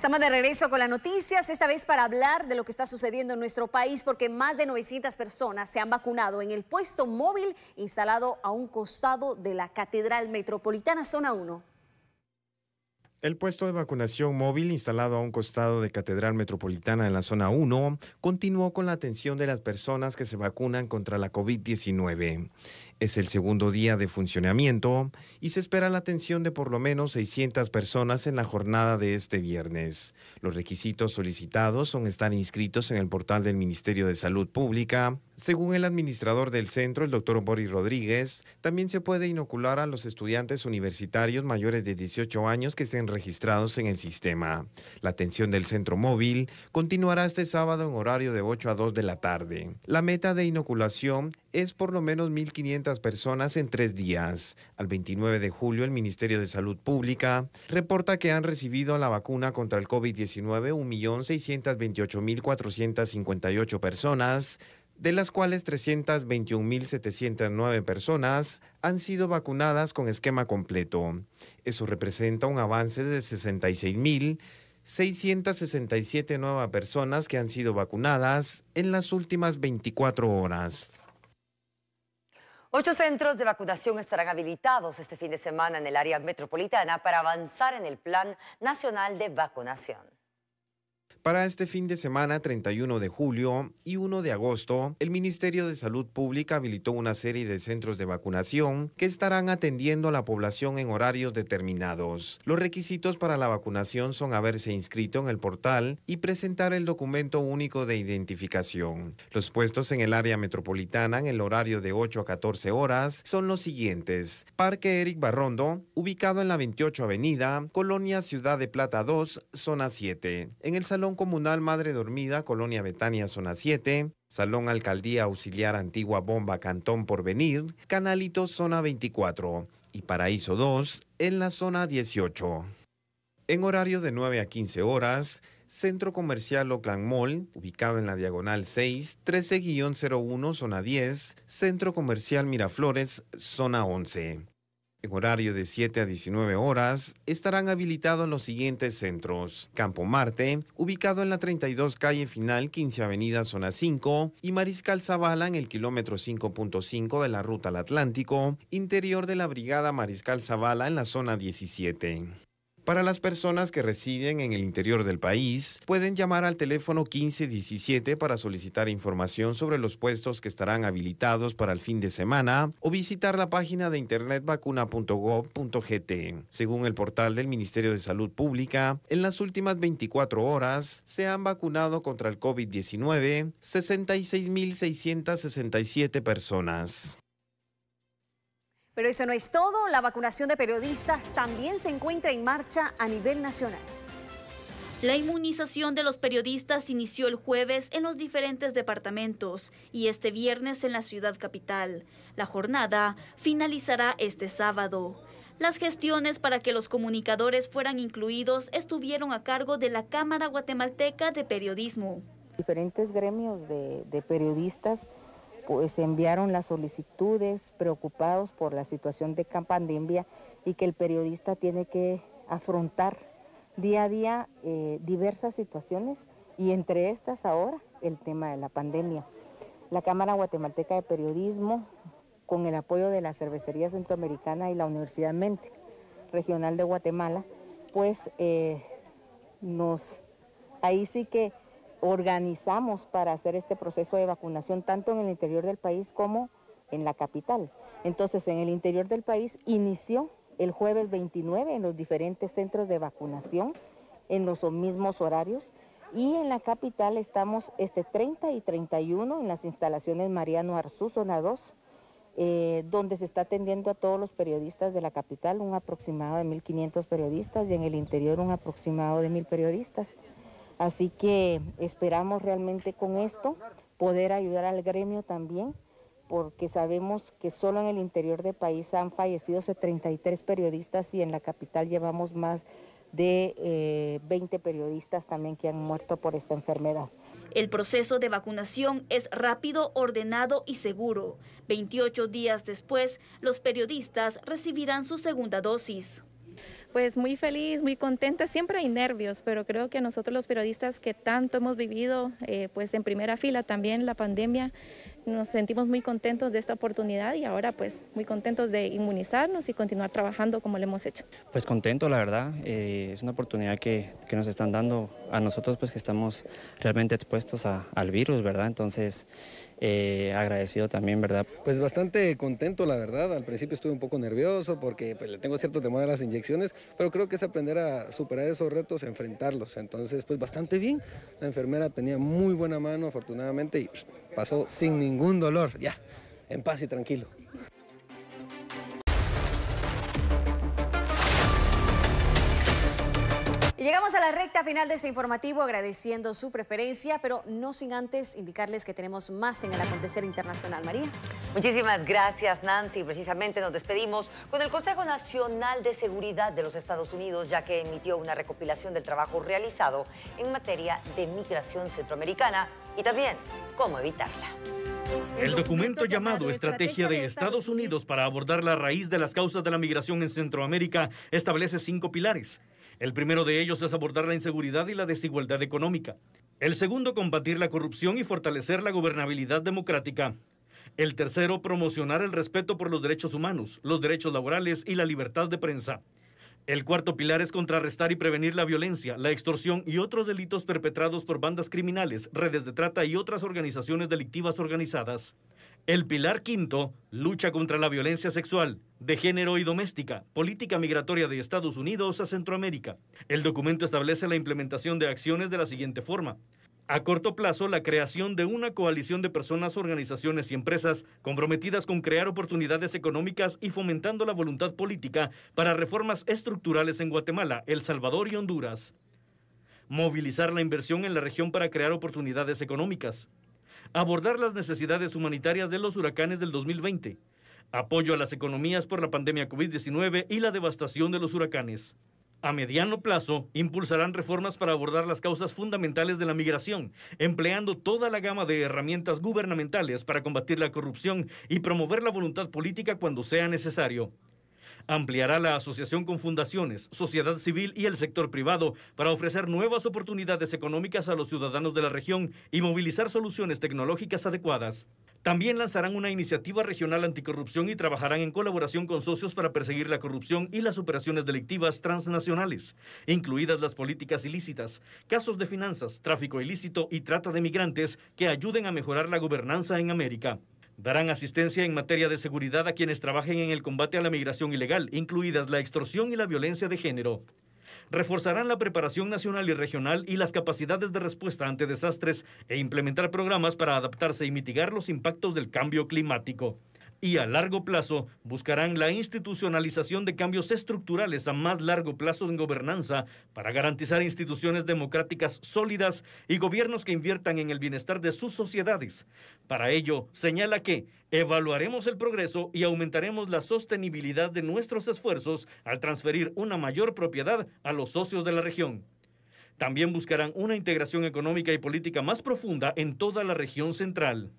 Estamos de regreso con las noticias, esta vez para hablar de lo que está sucediendo en nuestro país, porque más de 900 personas se han vacunado en el puesto móvil instalado a un costado de la Catedral Metropolitana Zona 1. El puesto de vacunación móvil instalado a un costado de Catedral Metropolitana en la zona 1 continuó con la atención de las personas que se vacunan contra la COVID-19. Es el segundo día de funcionamiento y se espera la atención de por lo menos 600 personas en la jornada de este viernes. Los requisitos solicitados son estar inscritos en el portal del Ministerio de Salud Pública. Según el administrador del centro, el doctor Boris Rodríguez, también se puede inocular a los estudiantes universitarios mayores de 18 años que estén registrados en el sistema. La atención del centro móvil continuará este sábado en horario de 8 a 2 de la tarde. La meta de inoculación es por lo menos 1.500 personas en tres días. Al 29 de julio, el Ministerio de Salud Pública reporta que han recibido la vacuna contra el COVID-19 1.628.458 personas, de las cuales 321.709 personas han sido vacunadas con esquema completo. Eso representa un avance de 66.667 nuevas personas que han sido vacunadas en las últimas 24 horas. Ocho centros de vacunación estarán habilitados este fin de semana en el área metropolitana para avanzar en el Plan Nacional de Vacunación. Para este fin de semana, 31 de julio y 1 de agosto, el Ministerio de Salud Pública habilitó una serie de centros de vacunación que estarán atendiendo a la población en horarios determinados. Los requisitos para la vacunación son haberse inscrito en el portal y presentar el documento único de identificación. Los puestos en el área metropolitana en el horario de 8 a 14 horas son los siguientes. Parque Eric Barrondo, ubicado en la 28 Avenida, Colonia Ciudad de Plata 2, Zona 7. En el Salón Comunal Madre Dormida, Colonia Betania, Zona 7, Salón Alcaldía Auxiliar Antigua Bomba, Cantón Porvenir, Canalito, Zona 24 y Paraíso 2, en la Zona 18. En horario de 9 a 15 horas, Centro Comercial Oclan Mall, ubicado en la diagonal 6, 13-01, Zona 10, Centro Comercial Miraflores, Zona 11. En horario de 7 a 19 horas estarán habilitados los siguientes centros. Campo Marte, ubicado en la 32 calle final 15 Avenida Zona 5 y Mariscal Zavala en el kilómetro 5.5 de la ruta al Atlántico, interior de la Brigada Mariscal Zavala en la zona 17. Para las personas que residen en el interior del país, pueden llamar al teléfono 1517 para solicitar información sobre los puestos que estarán habilitados para el fin de semana o visitar la página de internet vacuna.gov.gt. Según el portal del Ministerio de Salud Pública, en las últimas 24 horas se han vacunado contra el COVID-19 66.667 personas. Pero eso no es todo, la vacunación de periodistas también se encuentra en marcha a nivel nacional. La inmunización de los periodistas inició el jueves en los diferentes departamentos y este viernes en la ciudad capital. La jornada finalizará este sábado. Las gestiones para que los comunicadores fueran incluidos estuvieron a cargo de la Cámara Guatemalteca de Periodismo. Diferentes gremios de, periodistas pues enviaron las solicitudes preocupados por la situación de pandemia y que el periodista tiene que afrontar día a día eh, diversas situaciones y entre estas ahora el tema de la pandemia. La Cámara Guatemalteca de Periodismo, con el apoyo de la Cervecería Centroamericana y la Universidad Mente Regional de Guatemala, pues eh, nos, ahí sí que organizamos para hacer este proceso de vacunación tanto en el interior del país como en la capital. Entonces, en el interior del país inició el jueves 29 en los diferentes centros de vacunación, en los mismos horarios, y en la capital estamos este 30 y 31 en las instalaciones Mariano Arzú, zona 2, eh, donde se está atendiendo a todos los periodistas de la capital, un aproximado de 1.500 periodistas, y en el interior un aproximado de 1.000 periodistas. Así que esperamos realmente con esto poder ayudar al gremio también, porque sabemos que solo en el interior del país han fallecido 33 periodistas y en la capital llevamos más de 20 eh, periodistas también que han muerto por esta enfermedad. El proceso de vacunación es rápido, ordenado y seguro. 28 días después, los periodistas recibirán su segunda dosis pues muy feliz, muy contenta. Siempre hay nervios, pero creo que nosotros los periodistas que tanto hemos vivido, eh, pues en primera fila también la pandemia, nos sentimos muy contentos de esta oportunidad y ahora pues muy contentos de inmunizarnos y continuar trabajando como lo hemos hecho. Pues contento, la verdad, eh, es una oportunidad que, nos están dando a nosotros pues que estamos realmente expuestos al virus, ¿verdad? Entonces eh, agradecido también, ¿verdad? Pues bastante contento, la verdad. Al principio estuve un poco nervioso porque pues, le tengo cierto temor a las inyecciones, pero creo que es aprender a superar esos retos, enfrentarlos. Entonces, pues bastante bien. La enfermera tenía muy buena mano, afortunadamente, y pasó sin ningún dolor. Ya, en paz y tranquilo. Y llegamos a la recta final de este informativo agradeciendo su preferencia, pero no sin antes indicarles que tenemos más en el acontecer internacional. María. Muchísimas gracias, Nancy. Precisamente nos despedimos con el Consejo Nacional de Seguridad de los Estados Unidos, ya que emitió una recopilación del trabajo realizado en materia de migración centroamericana y también cómo evitarla. El documento llamado Estrategia de Estados Unidos para abordar la raíz de las causas de la migración en Centroamérica establece cinco pilares el primero de ellos es abordar la inseguridad y la desigualdad económica. El segundo, combatir la corrupción y fortalecer la gobernabilidad democrática. El tercero, promocionar el respeto por los derechos humanos, los derechos laborales y la libertad de prensa. El cuarto pilar es contrarrestar y prevenir la violencia, la extorsión y otros delitos perpetrados por bandas criminales, redes de trata y otras organizaciones delictivas organizadas. El pilar quinto, lucha contra la violencia sexual, de género y doméstica, política migratoria de Estados Unidos a Centroamérica. El documento establece la implementación de acciones de la siguiente forma. A corto plazo, la creación de una coalición de personas, organizaciones y empresas comprometidas con crear oportunidades económicas y fomentando la voluntad política para reformas estructurales en Guatemala, El Salvador y Honduras. Movilizar la inversión en la región para crear oportunidades económicas. Abordar las necesidades humanitarias de los huracanes del 2020 apoyo a las economías por la pandemia COVID-19 y la devastación de los huracanes. A mediano plazo, impulsarán reformas para abordar las causas fundamentales de la migración, empleando toda la gama de herramientas gubernamentales para combatir la corrupción y promover la voluntad política cuando sea necesario. Ampliará la asociación con fundaciones, sociedad civil y el sector privado para ofrecer nuevas oportunidades económicas a los ciudadanos de la región y movilizar soluciones tecnológicas adecuadas. También lanzarán una iniciativa regional anticorrupción y trabajarán en colaboración con socios para perseguir la corrupción y las operaciones delictivas transnacionales, incluidas las políticas ilícitas, casos de finanzas, tráfico ilícito y trata de migrantes que ayuden a mejorar la gobernanza en América. Darán asistencia en materia de seguridad a quienes trabajen en el combate a la migración ilegal, incluidas la extorsión y la violencia de género. Reforzarán la preparación nacional y regional y las capacidades de respuesta ante desastres e implementar programas para adaptarse y mitigar los impactos del cambio climático y a largo plazo buscarán la institucionalización de cambios estructurales a más largo plazo en gobernanza para garantizar instituciones democráticas sólidas y gobiernos que inviertan en el bienestar de sus sociedades. Para ello, señala que evaluaremos el progreso y aumentaremos la sostenibilidad de nuestros esfuerzos al transferir una mayor propiedad a los socios de la región. También buscarán una integración económica y política más profunda en toda la región central.